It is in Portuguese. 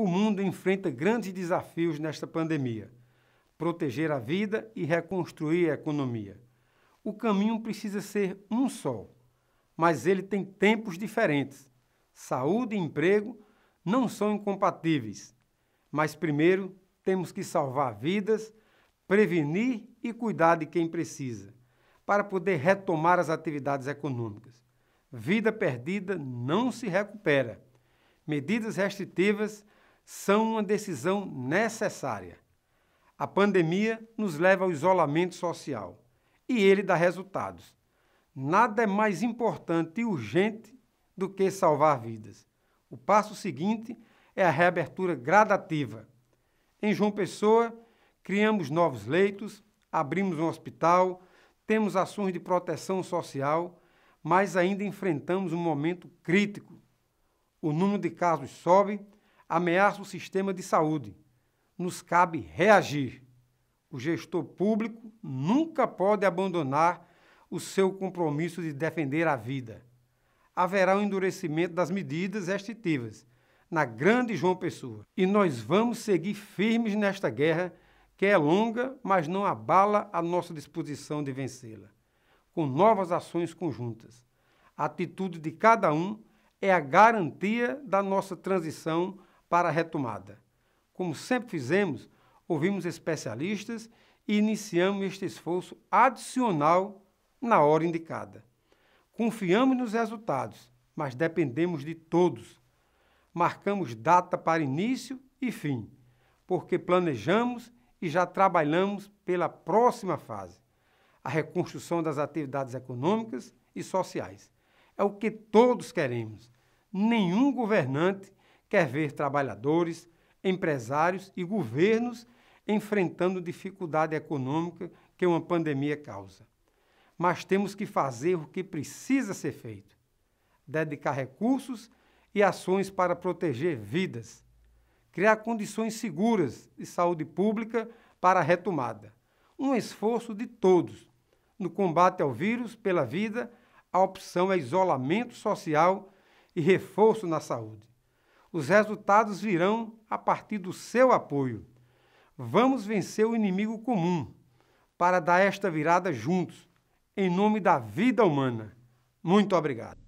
o mundo enfrenta grandes desafios nesta pandemia: proteger a vida e reconstruir a economia. O caminho precisa ser um só, mas ele tem tempos diferentes. Saúde e emprego não são incompatíveis, mas primeiro temos que salvar vidas, prevenir e cuidar de quem precisa, para poder retomar as atividades econômicas. Vida perdida não se recupera. Medidas restritivas são uma decisão necessária. A pandemia nos leva ao isolamento social e ele dá resultados. Nada é mais importante e urgente do que salvar vidas. O passo seguinte é a reabertura gradativa. Em João Pessoa, criamos novos leitos, abrimos um hospital, temos ações de proteção social, mas ainda enfrentamos um momento crítico. O número de casos sobe ameaça o sistema de saúde. Nos cabe reagir. O gestor público nunca pode abandonar o seu compromisso de defender a vida. Haverá um endurecimento das medidas restritivas na grande João Pessoa. E nós vamos seguir firmes nesta guerra que é longa, mas não abala a nossa disposição de vencê-la. Com novas ações conjuntas. A atitude de cada um é a garantia da nossa transição para a retomada. Como sempre fizemos, ouvimos especialistas e iniciamos este esforço adicional na hora indicada. Confiamos nos resultados, mas dependemos de todos. Marcamos data para início e fim, porque planejamos e já trabalhamos pela próxima fase, a reconstrução das atividades econômicas e sociais. É o que todos queremos. Nenhum governante quer ver trabalhadores, empresários e governos enfrentando dificuldade econômica que uma pandemia causa. Mas temos que fazer o que precisa ser feito: dedicar recursos e ações para proteger vidas, criar condições seguras de saúde pública para a retomada. Um esforço de todos no combate ao vírus pela vida, a opção é isolamento social e reforço na saúde. Os resultados virão a partir do seu apoio. Vamos vencer o inimigo comum para dar esta virada juntos, em nome da vida humana. Muito obrigado.